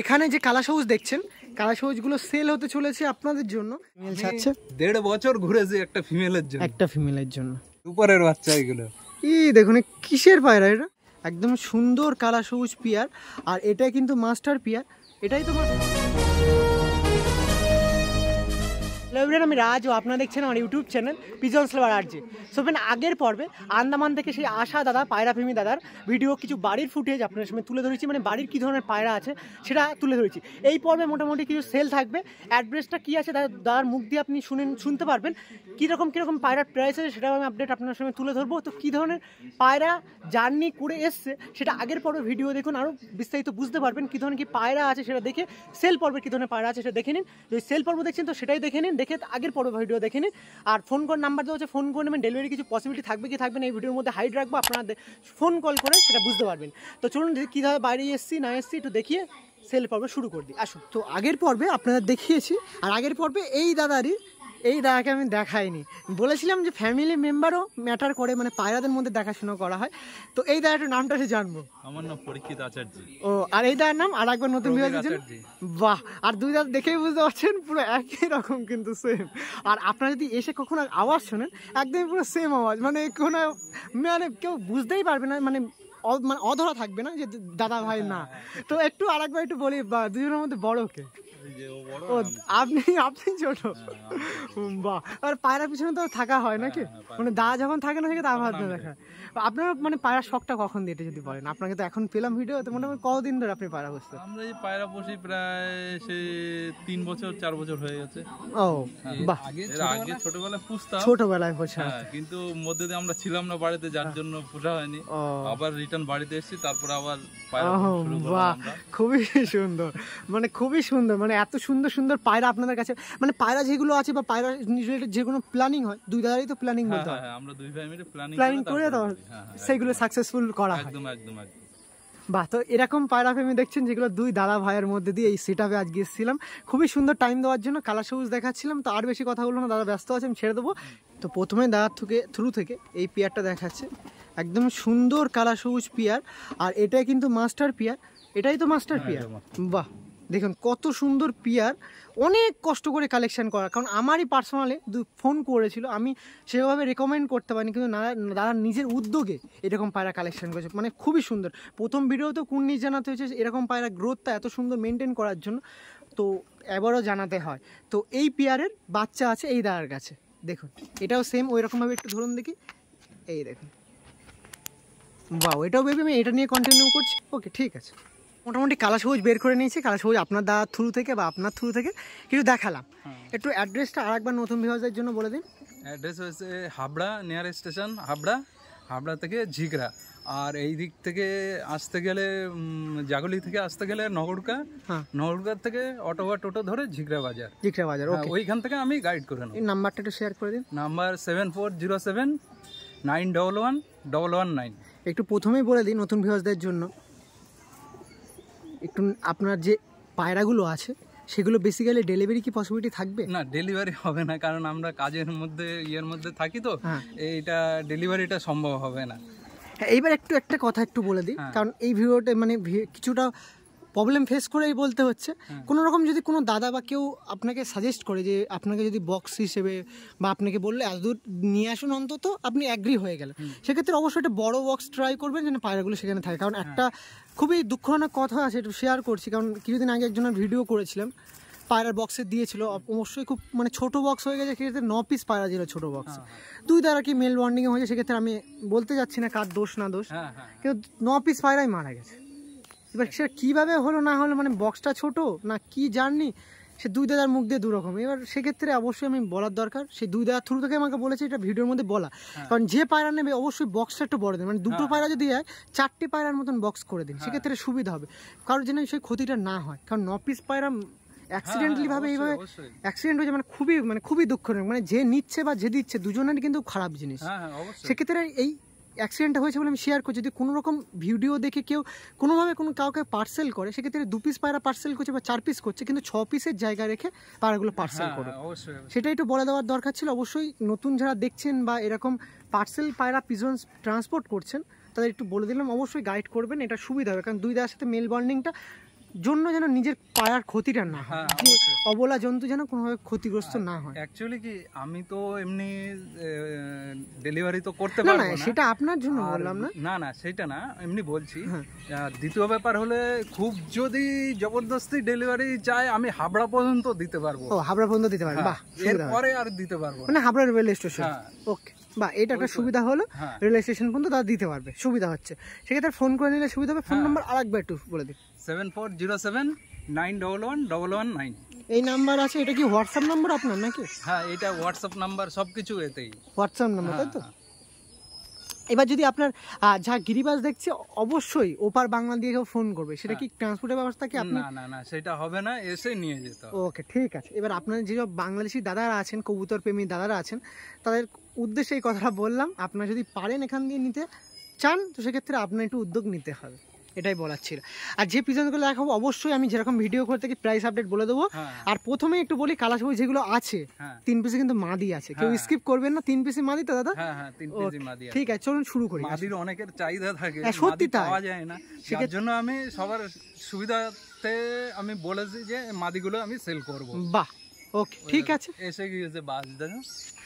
এখানে যে কালা সবুজ দেখছেন কালা গুলো সেল হতে চলেছে আপনাদের জন্য দেড় বছর ঘুরেছে একটা ফিমেলের জন্য একটা ফিমেলের জন্য উপরের বাচ্চা এগুলো ই দেখুন কিসের পায়রা এটা একদম সুন্দর কালা সবুজ পিয়ার আর এটা কিন্তু মাস্টার পিয়ার এটাই তো হ্যালো আমি রাজ ও আপনারা দেখছেন আমার ইউটিউব চ্যানেল পিজন স্লোয়ার আর্জি সো আগের পর্বে আন্দামান থেকে সেই আশা দাদা পায়রা দাদার ভিডিও কিছু বাড়ির ফুটেজ আপনাদের সামনে তুলে ধরেছি মানে বাড়ির কী ধরনের পায়রা আছে সেটা তুলে ধরেছি এই পর্বে মোটামুটি কিছু সেল থাকবে অ্যাড্রেসটা কী আছে দাদার মুখ দিয়ে আপনি শুনেন শুনতে পারবেন কীরকম কীরকম পায়রার প্রাইস আছে সেটাও আমি আপডেট আপনার সঙ্গে তুলে ধরবো তো কী ধরনের পায়রা জার্নি করে এসছে সেটা আগের পর্বে ভিডিও দেখুন আরও বিস্তারিত বুঝতে পারবেন কী ধরনের কী পায়রা আছে সেটা দেখে সেল পর্বে কী ধরনের পায়রা আছে সেটা দেখে নিন যদি সেল পর্ব দেখছেন তো সেটাই দেখে নিন দেখে আগের পর্ব ভিডিও দেখে নিন আর ফোন করার নাম্বার দেওয়া হচ্ছে ফোন করে নেবেন ডেলিভারি কিছু পসিবিলিটি থাকবে কি থাকবে না এই ভিডিওর মধ্যে হাইড রাখবো আপনারা ফোন কল করে সেটা বুঝতে পারবেন তো চলুন কীভাবে বাইরে এসছি না এসছি একটু দেখিয়ে সেল পর্ব শুরু করে দিই আসুন তো আগের পর্বে আপনারা দেখিয়েছি আর আগের পর্বে এই দাদারই এই দাদাকে আমি দেখাইনি বলেছিলাম যে ফ্যামিলি মেম্বারও ম্যাটার করে মানে পায়রাদের মধ্যে দেখাশোনা করা হয় তো এই দাদাটার নামটা সে জানবো আমার নাম পরীক্ষিত আচার্য ও আর এই দাদার নাম আর একবার নতুন বিভাজন বাহ আর দুই দাদা দেখেই বুঝতে পারছেন পুরো একই রকম কিন্তু সেম আর আপনারা যদি এসে কখনো আওয়াজ শোনেন একদমই পুরো সেম আওয়াজ মানে কোনো মানে কেউ বুঝতেই পারবে না মানে মানে অধরা থাকবে না যে দাদা ভাই না হ্যাঁ, হ্যাঁ। তো একটু আর একবার একটু বলি দুজনের মধ্যে বড় কে আমরা হ্যাঁ, ছোটবেলায় ছোটবেলায় হ্যাঁ, কিন্তু মধ্যে দিয়ে আমরা ছিলাম না বাড়িতে যার হ্যাঁ। জন্য পোষা হয়নি আবার রিটার্ন বাড়িতে এসেছি তারপর আবার পায়রা খুবই সুন্দর মানে খুবই সুন্দর মানে মানে এত সুন্দর সুন্দর পায়রা আপনাদের কাছে মানে পায়রা যেগুলো আছে বা পায়রা রিলেটেড কোনো প্ল্যানিং হয় দুই দাদারই তো প্ল্যানিং বলতে হ্যাঁ, হয় হ্যাঁ, আমরা দুই ভাই মিলে প্ল্যানিং করে তো সেইগুলো সাকসেসফুল করা হয় একদম একদম বাহ তো এরকম পায়রা ফেমি দেখছেন যেগুলো দুই দাদা ভাইয়ের মধ্যে দিয়ে এই সেট আপে আজ গিয়েছিলাম খুবই সুন্দর টাইম দেওয়ার জন্য কালার সবুজ দেখাচ্ছিলাম তো আর বেশি কথা বলবো না দাদা ব্যস্ত আছে আমি ছেড়ে দেবো তো প্রথমে দাদার থেকে থ্রু থেকে এই পেয়ারটা দেখাচ্ছে একদম সুন্দর কালা সবুজ পিয়ার আর এটাই কিন্তু মাস্টার পিয়ার এটাই তো মাস্টার হ্যাঁ, পিয়ার বাহ দেখুন কত সুন্দর পিয়ার অনেক কষ্ট করে কালেকশান করা কারণ আমারই পার্সোনালি দু ফোন করেছিল আমি সেভাবে রেকমেন্ড করতে পারিনি কিন্তু দাদা নিজের উদ্যোগে এরকম পায়রা কালেকশান করেছে মানে খুবই সুন্দর প্রথম ভিডিওতে কুর্নিশ জানাতে হয়েছে এরকম পায়রা গ্রোথটা এত সুন্দর মেনটেন করার জন্য তো এবারও জানাতে হয় তো এই পিয়ারের বাচ্চা আছে এই দাদার কাছে দেখুন এটাও সেম ওই রকমভাবে একটু ধরুন দেখি এই দেখুন বাহ এটাও ভেবে আমি এটা নিয়ে কন্টিনিউ করছি ওকে ঠিক আছে মোটামুটি কালা সবুজ বের করে নিয়েছি কালা সবুজ আপনার দাদার থ্রু থেকে বা আপনার থ্রু থেকে কিছু দেখালাম হ্যাঁ। একটু অ্যাড্রেসটা আরেকবার নতুন ভিউজদের জন্য বলে দিন অ্যাড্রেস হয়েছে হাবড়া নিয়ার স্টেশন হাবড়া হাবড়া থেকে ঝিগড়া আর এই দিক থেকে আসতে গেলে জাগলি থেকে আসতে গেলে নগরকা হ্যাঁ। নগরকার থেকে অটো বা টোটো ধরে ঝিগড়া বাজার ঝিগড়া বাজার হ্যাঁ, ওইখান থেকে আমি গাইড করে নেব নাম্বারটা একটু শেয়ার করে দিন number seven four zero seven nine double one double one nine একটু প্রথমেই বলে দিই নতুন ভিউজদের জন্য একটু আপনার যে পায়রাগুলো আছে সেগুলো বেসিক্যালি ডেলিভারি কি পসিবিলিটি থাকবে না ডেলিভারি হবে না কারণ আমরা কাজের মধ্যে ইয়ের মধ্যে থাকি তো হ্যাঁ। এইটা ডেলিভারিটা সম্ভব হবে না হ্যাঁ এইবার একটু একটা কথা একটু বলে দিই হ্যাঁ। কারণ এই ভিডিওটা মানে কিছুটা প্রবলেম ফেস করেই বলতে হচ্ছে কোনো রকম যদি কোনো দাদা বা কেউ আপনাকে সাজেস্ট করে যে আপনাকে যদি বক্স হিসেবে বা আপনাকে বললে এত দূর নিয়ে আসুন অন্তত আপনি অ্যাগ্রি হয়ে গেলেন সেক্ষেত্রে অবশ্যই একটা বড় বক্স ট্রাই করবেন যেন পায়রাগুলো সেখানে থাকে কারণ হ্যাঁ। একটা খুবই দুঃখজনক কথা আছে একটু শেয়ার করছি কারণ কিছুদিন আগে একজনের ভিডিও করেছিলাম পায়রার বক্সে দিয়েছিল অবশ্যই খুব মানে ছোটো বক্স হয়ে গেছে সেক্ষেত্রে ন পিস পায়রা ছিল ছোটো বক্স হ্যাঁ, হ্যাঁ। দুই দ্বারা কি মেল বন্ডিং হয়েছে সেক্ষেত্রে আমি বলতে যাচ্ছি না কার দোষ না দোষ কিন্তু ন পিস পায়রাই মারা গেছে এবার সেটা কীভাবে হলো না হলো মানে বক্সটা ছোট না কি জার্নি সে দুই দাদার মুখ দিয়ে দুরকম এবার সেক্ষেত্রে অবশ্যই আমি বলার দরকার সেই দুই দাদার থ্রু থেকে আমাকে বলেছে এটা ভিডিওর মধ্যে বলা হ্যাঁ। কারণ যে পায়রা নেবে অবশ্যই বক্সটা একটু বড় দিন মানে দুটো হ্যাঁ। পায়রা যদি হয় চারটি পায়রার মতন বক্স করে দিন হ্যাঁ। সেক্ষেত্রে সুবিধা হবে কারোর যেন সেই ক্ষতিটা না হয় কারণ ন পিস পায়রা অ্যাক্সিডেন্টলি ভাবে এইভাবে অ্যাক্সিডেন্ট হয়েছে মানে খুবই মানে খুবই দুঃখজনক মানে যে নিচ্ছে বা যে দিচ্ছে দুজনের কিন্তু খারাপ জিনিস সেক্ষেত্রে এই অ্যাক্সিডেন্ট হয়েছে বলে আমি শেয়ার করছি যদি কোনো রকম ভিডিও দেখে কেউ কোনোভাবে কোনো কাউকে পার্সেল করে সেক্ষেত্রে দু পিস পায়রা পার্সেল করছে বা চার পিস করছে কিন্তু ছ পিসের জায়গা রেখে পায়রাগুলো পার্সেল হ্যাঁ, করে সেটা একটু বলে দেওয়ার দরকার ছিল অবশ্যই নতুন যারা দেখছেন বা এরকম পার্সেল পায়রা পিজন্স ট্রান্সপোর্ট করছেন তাদের একটু বলে দিলাম অবশ্যই গাইড করবেন এটা সুবিধা হবে কারণ দুই দেওয়ার সাথে মেল বন্ডিংটা জন্য যেন নিজের পায়ার ক্ষতিটা না হয় হ্যাঁ, অবলা জন্তু যেন কোনোভাবে ক্ষতিগ্রস্ত হ্যাঁ, না হয় অ্যাকচুয়ালি কি আমি তো এমনি ডেলিভারি তো করতে পারবো না সেটা আপনার জন্য বললাম না না না সেটা না এমনি বলছি হ্যাঁ। দ্বিতীয় ব্যাপার হলে খুব যদি জবরদস্তি ডেলিভারি চাই আমি হাবড়া পর্যন্ত দিতে পারবো ও হাবড়া পর্যন্ত দিতে পারবো বাহ এরপরে আর দিতে পারবো মানে হাবড়া রেলওয়ে স্টেশন ওকে বা এটা একটা সুবিধা হলো রেল হ্যাঁ। স্টেশন পর্যন্ত তারা দিতে পারবে সুবিধা হচ্ছে সেক্ষেত্রে ফোন করে নিলে সুবিধা হবে ফোন নাম্বার হ্যাঁ। আরেকবার একটু বলে দিন seven four zero seven nine double one double one nine এই নাম্বার আছে এটা কি হোয়াটসঅ্যাপ নাম্বার আপনার নাকি হ্যাঁ এটা হোয়াটসঅ্যাপ নাম্বার সব কিছু এতেই হোয়াটসঅ্যাপ নাম্বার তাই তো হ্যাঁ, এবার যদি আপনার যা গিরিবাস দেখছে অবশ্যই ওপার বাংলা দিয়ে কেউ ফোন করবে সেটা কি ট্রান্সপোর্টের ব্যবস্থা কি আপনি না না না সেটা হবে না এসে নিয়ে যেতে ওকে ঠিক আছে এবার আপনার যেসব বাংলাদেশি দাদারা আছেন কবুতর প্রেমী দাদারা আছেন তাদের উদ্দেশ্যে এই কথাটা বললাম আপনারা যদি পারেন এখান দিয়ে নিতে চান তো সেক্ষেত্রে আপনার একটু উদ্যোগ নিতে হবে এটাই বলার ছিল আর যে পিজনগুলো দেখাবো অবশ্যই আমি যেরকম ভিডিও করে থাকি প্রাইস আপডেট বলে দেবো হ্যাঁ। আর প্রথমে একটু বলি বই যেগুলো আছে হ্যাঁ। তিন পিসে কিন্তু মাদি আছে কেউ স্কিপ হ্যাঁ। করবেন না তিন পিসি মাদি তো দাদা ঠিক আছে চলুন শুরু করি মাদির অনেকের চাহিদা থাকে সত্যি তা পাওয়া যায় না সেটার জন্য আমি সবার সুবিধাতে আমি বলেছি যে মাদিগুলো আমি সেল করব বাহ ওকে ঠিক আছে এসে গিয়েছে বাস দাদা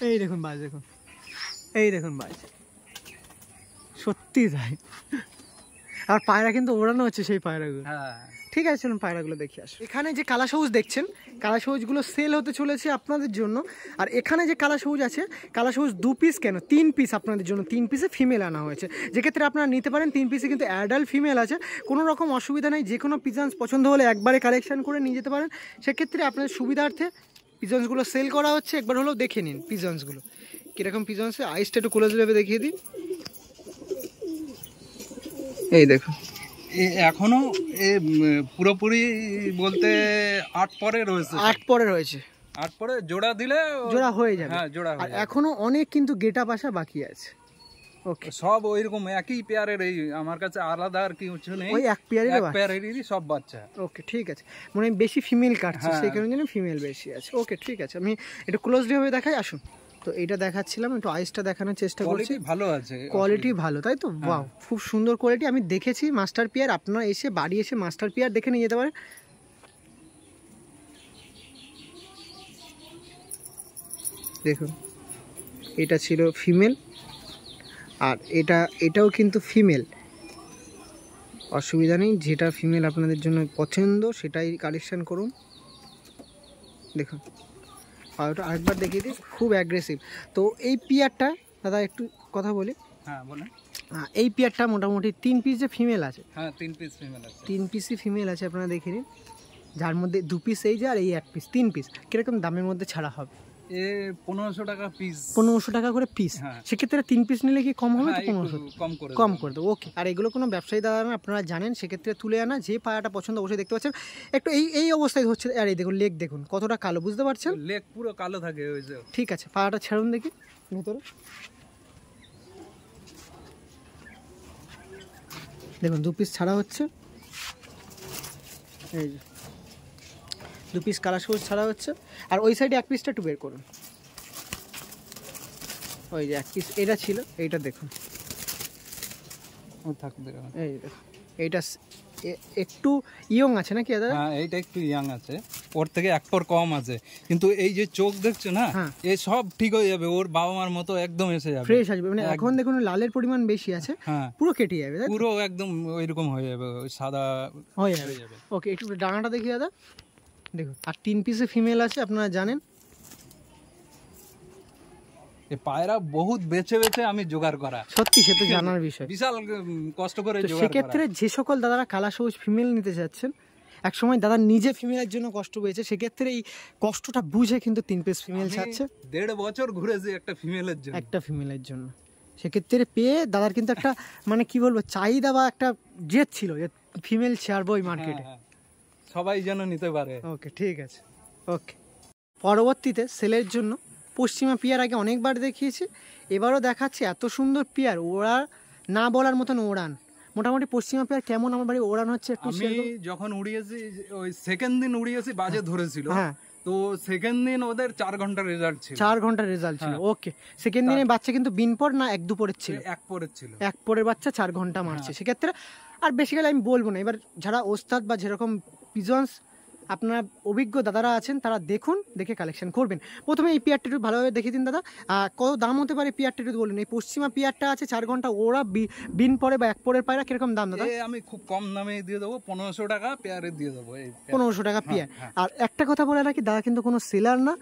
এই দেখুন বাস দেখুন এই দেখুন ভাই সত্যি তাই আর পায়রা কিন্তু ওড়ানো হচ্ছে সেই পায়রাগুলো হ্যাঁ। ঠিক আছে চলুন পায়রাগুলো দেখি আসুন এখানে যে কালা সবুজ দেখছেন কালা সবুজগুলো সেল হতে চলেছে আপনাদের জন্য আর এখানে যে কালা সবুজ আছে কালা সবুজ দু পিস কেন তিন পিস আপনাদের জন্য তিন পিসে ফিমেল আনা হয়েছে যেক্ষেত্রে আপনারা নিতে পারেন তিন পিসে কিন্তু অ্যাডাল্ট ফিমেল আছে কোনো রকম অসুবিধা নেই যে কোনো পিজান্স পছন্দ হলে একবারে কালেকশান করে নিয়ে যেতে পারেন সেক্ষেত্রে আপনাদের সুবিধার্থে পিজন্সগুলো সেল করা হচ্ছে একবার হলেও দেখে নিন পিজন্সগুলো কীরকম পিজন আছে আইসটা একটু ক্লোজ লেভে দেখিয়ে দিই এই দেখো এখনো এ পুরোপুরি বলতে আট পরে রয়েছে আট পরে রয়েছে আট পরে জোড়া দিলে জোড়া হয়ে যাবে হ্যাঁ জোড়া আর এখনো অনেক কিন্তু গেটা পাশা বাকি আছে ওকে সব ওইরকম একই পেয়ারের এই আমার কাছে আলাদা আর কিছু নেই ওই এক পেয়ারের এক পেয়ারেরই সব বাচ্চা ওকে ঠিক আছে মানে বেশি ফিমেল কাটছে হ্যাঁ। সেই কারণে ফিমেল বেশি আছে ওকে ঠিক আছে আমি একটু ক্লোজলি ভাবে দেখাই আসুন তো এটা দেখাচ্ছিলাম একটু আইসটা দেখানোর চেষ্টা করছি ভালো আছে কোয়ালিটি ভালো তাই তো বাহ হ্যাঁ। খুব সুন্দর কোয়ালিটি আমি দেখেছি মাস্টার পিয়ার আপনারা এসে বাড়ি এসে মাস্টার পিয়ার দেখে নিয়ে যেতে পারেন দেখুন এটা ছিল ফিমেল আর এটা এটাও কিন্তু ফিমেল অসুবিধা নেই যেটা ফিমেল আপনাদের জন্য পছন্দ সেটাই কালেকশান করুন দেখুন আর ওটা আরেকবার দেখিয়ে দিই খুব অ্যাগ্রেসিভ তো এই পিয়ারটা দাদা একটু কথা বলি হ্যাঁ বলেন এই পেয়ারটা মোটামুটি তিন পিস যে ফিমেল আছে হ্যাঁ তিন পিস ফিমেল আছে তিন পিসই ফিমেল আছে আপনারা দেখে নিন যার মধ্যে দু পিস এই যে আর এই এক পিস তিন পিস কীরকম দামের মধ্যে ছাড়া হবে পনেরোশো টাকা পিস পনেরোশো টাকা করে পিস হ্যাঁ। সেক্ষেত্রে তিন পিস নিলে কি কম হবে হ্যাঁ, পনেরোশো কম কম করে দেবো ওকে আর এগুলো কোনো ব্যবসায়ী দ্বারা আপনারা জানেন সেক্ষেত্রে তুলে আনা যে পায়াটা পছন্দ অবশ্যই দেখতে পাচ্ছেন একটু এই এই অবস্থায় হচ্ছে আর এই দেখুন লেক দেখুন কতটা কালো বুঝতে পারছেন লেক পুরো কালো থাকে ওই যে ঠিক আছে পায়াটা ছাড়ুন দেখি ভেতরে দেখুন দু পিস ছাড়া হচ্ছে এই দু পিস কালার সবুজ ছাড়া হচ্ছে আর ওই সাইডে এক পিসটা একটু বের করুন ওই যে এক পিস এটা ছিল এইটা দেখুন এই দেখুন এইটা একটু ইয়ং আছে নাকি দাদা হ্যাঁ এইটা একটু ইয়ং আছে ওর থেকে এক পর কম আছে কিন্তু এই যে চোখ দেখছো না হ্যাঁ। এই সব ঠিক হয়ে যাবে ওর বাবা মার মতো একদম এসে যাবে ফ্রেশ আসবে মানে এখন দেখুন লালের পরিমাণ বেশি আছে হ্যাঁ। পুরো কেটে যাবে পুরো একদম ওইরকম হয়ে যাবে সাদা হয়ে যাবে ওকে একটু ডাঙাটা দেখি দাদা দেখুন আর তিন পিসে ফিমেল আছে আপনারা জানেন পায়রা বহুত বেছে বেছে আমি জোগাড় করা সত্যি সে তো জানার বিষয় বিশাল কষ্ট করে সেক্ষেত্রে যে সকল দাদারা কালা সবুজ ফিমেল নিতে এক সময় দাদা নিজে ফিমেলের জন্য কষ্ট পেয়েছে সেক্ষেত্রে এই কষ্টটা বুঝে কিন্তু তিন পিস ফিমেল ছাড়ছে দেড় বছর ঘুরেছে একটা ফিমেলের জন্য একটা ফিমেলের জন্য সেক্ষেত্রে পেয়ে দাদার কিন্তু একটা মানে কি বলবো চাহিদা বা একটা জেদ ছিল যে ফিমেল ছাড়বো ওই মার্কেটে হ্যাঁ, সবাই যেন নিতে পারে ওকে ঠিক আছে ওকে পরবর্তীতে সেলের জন্য পশ্চিমা পিয়ার আগে অনেকবার দেখিয়েছি এবারও দেখাচ্ছি এত সুন্দর পিয়ার ওরা না বলার মতন ওড়ান মোটামুটি পশ্চিমা পেয়ার কেমন আমার বাড়ি ওড়ান হচ্ছে একটু যখন উড়িয়েছি ওই সেকেন্ড দিন উড়িয়েছি বাজে ধরেছিল হ্যাঁ তো সেকেন্ড দিন ওদের চার ঘন্টার রেজাল্ট ছিল চার ঘন্টার রেজাল্ট ছিল হ্যাঁ। ওকে সেকেন্ড দিনে বাচ্চা কিন্তু বিন পর না এক দুপুরের ছিল এক পরের ছিল এক পরের বাচ্চা চার ঘন্টা মারছে হ্যাঁ। সেক্ষেত্রে আর বেসিক্যালি আমি বলবো না এবার যারা ওস্তাদ বা যেরকম পিজনস আপনার অভিজ্ঞ দাদারা আছেন তারা দেখুন দেখে কালেকশন করবেন প্রথমে এই পিয়ার একটু ভালোভাবে দেখে দিন দাদা কত দাম হতে পারে পিয়ার একটু বলুন এই পশ্চিমা পিয়ারটা আছে চার ঘন্টা ওরা বিন পরে বা এক পরের পায়রা কিরকম দাম দাদা আমি খুব কম দামে দিয়ে দেবো পনেরোশো টাকা পেয়ারে দিয়ে দেবো পনেরোশো টাকা হ্যাঁ, পেয়ার হ্যাঁ। আর একটা কথা বলে রাখি দাদা কিন্তু কোনো সেলার না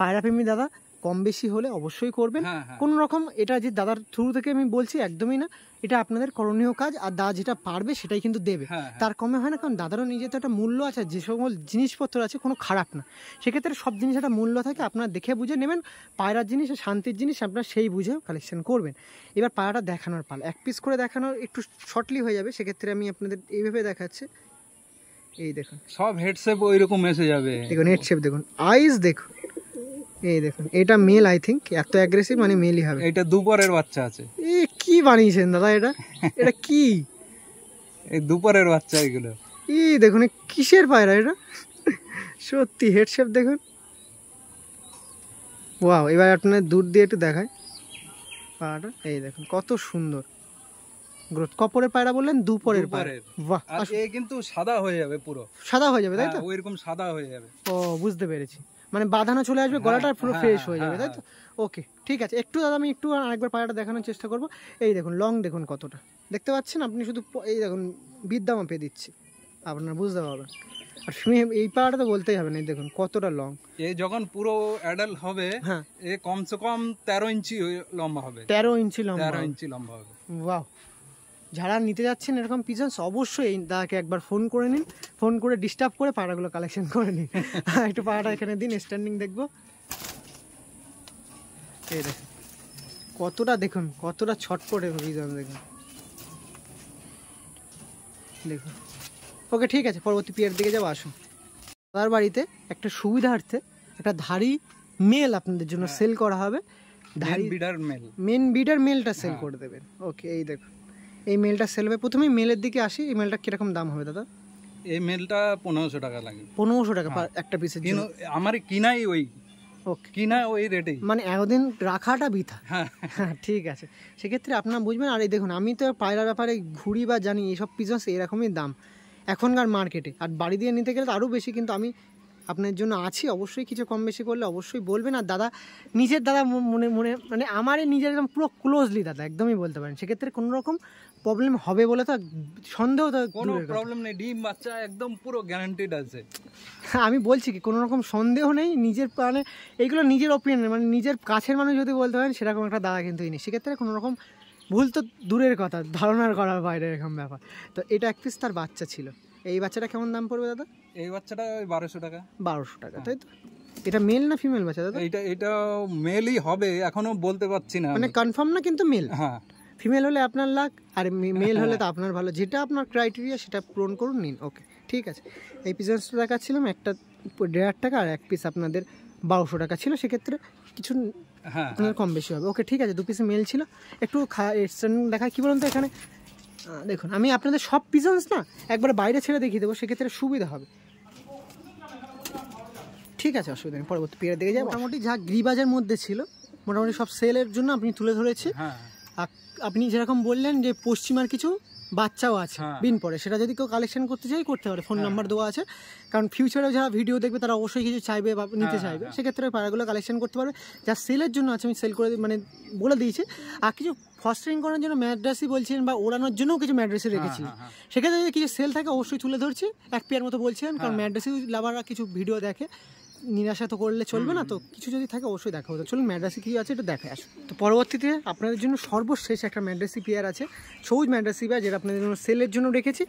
পায়রা প্রেমী দাদা কম বেশি হলে অবশ্যই করবেন হ্যাঁ, কোন রকম এটা যে দাদার থ্রু থেকে আমি বলছি একদমই না এটা আপনাদের করণীয় কাজ আর দাদা যেটা পারবে সেটাই কিন্তু দেবে হ্যাঁ, হ্যাঁ। তার কমে হয় না কারণ দাদারও নিজের তো একটা মূল্য আছে যে সকল জিনিসপত্র আছে কোনো খারাপ না সেক্ষেত্রে সব জিনিস একটা মূল্য থাকে আপনারা দেখে বুঝে নেবেন পায়রার জিনিস আর শান্তির জিনিস আপনারা সেই বুঝে কালেকশন করবেন এবার পায়রাটা দেখানোর পাল এক পিস করে দেখানোর একটু শর্টলি হয়ে যাবে সেক্ষেত্রে আমি আপনাদের এইভাবে দেখাচ্ছি এই দেখুন সব হেডশেপ ওই রকম এসে যাবে দেখুন হেডসেপ দেখুন আইস দেখুন এই দেখুন এটা মেল আই থিঙ্ক এত অ্যাগ্রেসিভ মানে মেলই হবে এটা দুপরের বাচ্চা আছে এ কি বানিয়েছেন দাদা এটা এটা কি এই দুপরের বাচ্চা এগুলো ই দেখুন কিসের পায়রা এটা সত্যি হেডশেপ দেখুন ওয়াও এবার আপনার দূর দিয়ে একটু দেখায় পায়রাটা এই দেখুন কত সুন্দর গ্রোথ কপরের পায়রা বললেন দুপরের পায়রা বাহ কিন্তু সাদা হয়ে যাবে পুরো সাদা হয়ে যাবে তাই তো হ্যাঁ, ওইরকম সাদা হয়ে যাবে ও বুঝতে পেরেছি মানে বাঁধানো চলে আসবে হ্যাঁ, গলাটা পুরো ফ্রেশ হ্যাঁ, হয়ে যাবে হ্যাঁ, তাই তো ওকে ঠিক আছে একটু দাদা আমি একটু আরেকবার পায়াটা দেখানোর চেষ্টা করব এই দেখুন লং দেখুন কতটা দেখতে পাচ্ছেন আপনি শুধু এই দেখুন বিদ্যা মাপে দিচ্ছি আপনার বুঝতে পারবেন আর এই পাড়াটা তো বলতেই হবে না দেখুন কতটা লং এ যখন পুরো অ্যাডাল হবে হ্যাঁ এ কমসে কম তেরো ইঞ্চি লম্বা হবে তেরো ইঞ্চি লম্বা তেরো ইঞ্চি লম্বা হবে বাহ যারা নিতে যাচ্ছেন এরকম পিজন্স অবশ্যই এই দাদাকে একবার ফোন করে নিন ফোন করে ডিস্টার্ব করে পাড়াগুলো কালেকশন করে নিন একটু পাড়াটা এখানে দিন স্ট্যান্ডিং দেখবো এই দেখুন কতটা দেখুন কতটা ছটপটে পিজন দেখুন দেখুন ওকে ঠিক আছে পরবর্তী পিয়ার দিকে যাবো আসুন দাদার বাড়িতে একটা সুবিধার্থে একটা ধাড়ি মেল আপনাদের জন্য সেল হ্যাঁ। করা হবে ধাড়ি বিডার মেল মেন বিডার মেলটা সেল করে দেবেন ওকে এই দেখুন এই মেলটা সেল হবে প্রথমে মেলের দিকে আসি এই মেলটা কীরকম দাম হবে দাদা এই মেলটা পনেরোশো টাকা লাগে পনেরোশো টাকা হ্যাঁ। একটা পিসের জন্য আমার কিনাই ওই ওকে কিনা ওই রেটে মানে এতদিন রাখাটা বৃথা হ্যাঁ, হ্যাঁ ঠিক আছে সেক্ষেত্রে আপনার বুঝবেন আর এই দেখুন আমি তো পায়রা ব্যাপারে ঘুরি বা জানি এইসব পিজন্স এরকমই দাম এখনকার মার্কেটে আর বাড়ি দিয়ে নিতে গেলে তো আরও বেশি কিন্তু আমি আপনার জন্য আছি অবশ্যই কিছু কম বেশি করলে অবশ্যই বলবেন আর দাদা নিজের দাদা মনে মনে মানে আমারই নিজের একদম পুরো ক্লোজলি দাদা একদমই বলতে পারেন সেক্ষেত্রে কোনো রকম প্রবলেম হবে বলে তো সন্দেহ তো কোনো প্রবলেম নেই ডিম বাচ্চা একদম পুরো গ্যারান্টিড আছে আমি বলছি কি কোনো রকম সন্দেহ নেই নিজের মানে এইগুলো নিজের অপিনিয়ন মানে নিজের কাছের মানুষ যদি বলতে পারেন সেরকম একটা দাদা কিন্তু নেই সেক্ষেত্রে কোনো রকম ভুল তো দূরের কথা ধারণার করার বাইরে এরকম ব্যাপার তো এটা এক পিস তার বাচ্চা ছিল এই বাচ্চাটা কেমন দাম পড়বে দাদা এই বাচ্চাটা ওই বারোশো টাকা বারোশো টাকা হ্যাঁ। তাই তো এটা মেল না ফিমেল বাচ্চা দাদা এটা এটা মেলই হবে এখনো বলতে পারছি না মানে কনফার্ম না কিন্তু মেল হ্যাঁ ফিমেল হলে আপনার লাক আর মেল হ্যাঁ। হলে তো আপনার ভালো যেটা আপনার ক্রাইটেরিয়া সেটা পূরণ করুন নিন ওকে ঠিক আছে এই পিসটা দেখাচ্ছিলাম একটা দেড় টাকা আর এক পিস আপনাদের বারোশো টাকা ছিল সেক্ষেত্রে কিছু হ্যাঁ, আপনার কম বেশি হবে ওকে ঠিক আছে দু পিস মেল ছিল একটু খা দেখায় কী বলুন তো এখানে দেখুন আমি আপনাদের সব পিজন্স না একবার বাইরে ছেড়ে দেখিয়ে দেবো সেক্ষেত্রে সুবিধা হবে ঠিক আছে অসুবিধা নেই পরবর্তী পিয়ার দেখে যাবো মোটামুটি যা গ্রিবাজের মধ্যে ছিল মোটামুটি সব সেলের জন্য আপনি তুলে ধরেছি হ্যাঁ আপনি যেরকম বললেন যে পশ্চিমার কিছু বাচ্চাও আছে হ্যাঁ। বিন পরে সেটা যদি কেউ কালেকশন করতে চাই করতে পারে ফোন নাম্বার হ্যাঁ। দেওয়া আছে কারণ ফিউচারেও যারা ভিডিও দেখবে তারা অবশ্যই কিছু চাইবে বা নিতে হ্যাঁ, চাইবে সেক্ষেত্রে পাড়াগুলো কালেকশন করতে পারবে যা সেলের জন্য আছে আমি সেল করে মানে বলে দিয়েছি আর কিছু ফস্টারিং করার জন্য ম্যাড্রাসি বলছেন বা ওড়ানোর জন্যও কিছু ম্যাড্রাসি রেখেছি সেক্ষেত্রে যদি কিছু সেল থাকে অবশ্যই তুলে ধরছি এক পেয়ার মতো বলছেন কারণ ম্যাড্রাসি লাভাররা কিছু ভিডিও দেখে নিরাশা তো করলে চলবে না তো কিছু যদি থাকে অবশ্যই দেখা হতো চলুন ম্যাড্রাসি কী আছে এটা দেখে আসো তো পরবর্তীতে আপনাদের জন্য সর্বশেষ একটা ম্যাড্রাসি পেয়ার আছে সবুজ ম্যাড্রাসি পেয়ার যেটা আপনাদের জন্য সেলের জন্য রেখেছি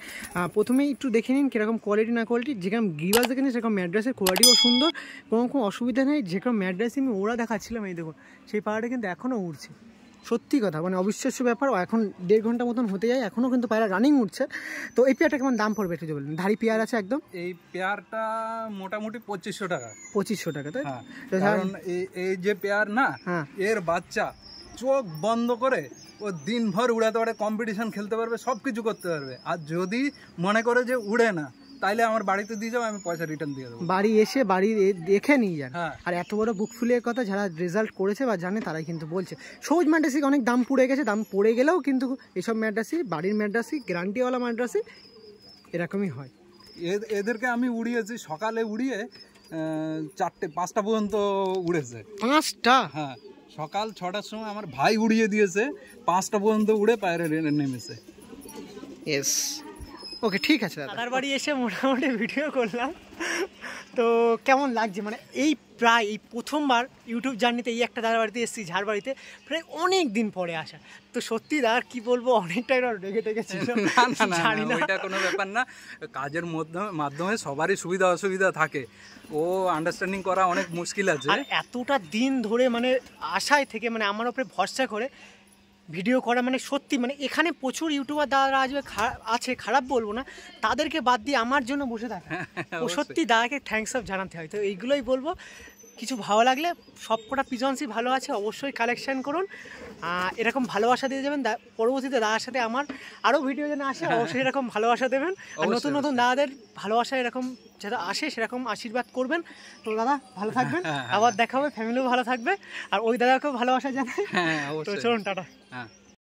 প্রথমে একটু দেখে নিন কীরকম কোয়ালিটি না কোয়ালিটি যেরকম দেখে নিন সেরকম ম্যাড্রাসের কোয়ালিটিও সুন্দর কোনো কোনো অসুবিধা নেই যেরকম ম্যাড্রাসি আমি ওরা দেখাচ্ছিলাম এই দেখুন সেই পাহাড়টা কিন্তু এখনও উড়ছে সত্যি কথা মানে অবিশ্বাস্য ব্যাপার এখন দেড় ঘন্টা মতন হতে যায় এখনও কিন্তু পায়রা রানিং উঠছে তো এই পেয়ারটা কেমন দাম পড়বে একটু বলুন ধারি পেয়ার আছে একদম এই পেয়ারটা মোটামুটি পঁচিশশো টাকা পঁচিশশো টাকা তাই হ্যাঁ, কারণ এই যে পেয়ার না হ্যাঁ এর বাচ্চা চোখ বন্ধ করে ও দিনভর উড়াতে পারে কম্পিটিশন খেলতে পারবে সব কিছু করতে পারবে আর যদি মনে করে যে উড়ে না তাইলে আমার বাড়িতে দিয়ে যাবো আমি পয়সা রিটার্ন দিয়ে দেবো বাড়ি এসে বাড়ি দেখে নিয়ে যান হ্যাঁ। আর এত বড় বুক ফুলের কথা যারা রেজাল্ট করেছে বা জানে তারাই কিন্তু বলছে সবুজ ম্যাড্রাসি অনেক দাম পড়ে গেছে দাম পড়ে গেলেও কিন্তু এসব ম্যাড্রাসি বাড়ির ম্যাড্রাসি গ্যারান্টিওয়ালা ম্যাড্রাসি এরকমই হয় এদেরকে আমি উড়িয়েছি সকালে উড়িয়ে চারটে পাঁচটা পর্যন্ত উড়েছে পাঁচটা হ্যাঁ সকাল ছটার সময় আমার ভাই উড়িয়ে দিয়েছে পাঁচটা পর্যন্ত উড়ে পায়ের নেমেছে এস ওকে ঠিক আছে দাদার বাড়ি এসে মোটামুটি ভিডিও করলাম তো কেমন লাগছে মানে এই প্রায় এই প্রথমবার ইউটিউব জার্নিতে এই একটা দাদার বাড়িতে এসেছি ঝাড় বাড়িতে প্রায় অনেক দিন পরে আসা তো সত্যি দাদার কি বলবো অনেকটাই রেগে টেগে ছিল জানি এটা কোনো ব্যাপার না কাজের মধ্যে মাধ্যমে সবারই সুবিধা অসুবিধা থাকে ও আন্ডারস্ট্যান্ডিং করা অনেক মুশকিল আছে এতটা দিন ধরে মানে আশায় থেকে মানে আমার ওপরে ভরসা করে ভিডিও করা মানে সত্যি মানে এখানে প্রচুর ইউটিউবার দাদারা আসবে আছে খারাপ বলবো না তাদেরকে বাদ দিয়ে আমার জন্য বসে থাকে হ্যাঁ, ও সত্যি দাদাকে থ্যাংকস অফ জানাতে হয় তো এইগুলোই বলবো কিছু ভালো লাগলে সবকটা পিজন্সই ভালো আছে অবশ্যই কালেকশান করুন এরকম ভালোবাসা দিয়ে যাবেন পরবর্তীতে দাদার সাথে আমার আরও ভিডিও যেন আসে হ্যাঁ, হ্যাঁ। অবশ্যই এরকম ভালোবাসা দেবেন আর নতুন নতুন দাদাদের ভালোবাসা এরকম যারা আসে সেরকম আশীর্বাদ করবেন তো দাদা ভালো থাকবেন হ্যাঁ, আবার দেখা হবে ফ্যামিলিও ভালো থাকবে আর ওই দাদাকেও ভালোবাসা জানাই তো চলুন টাটা হ্যাঁ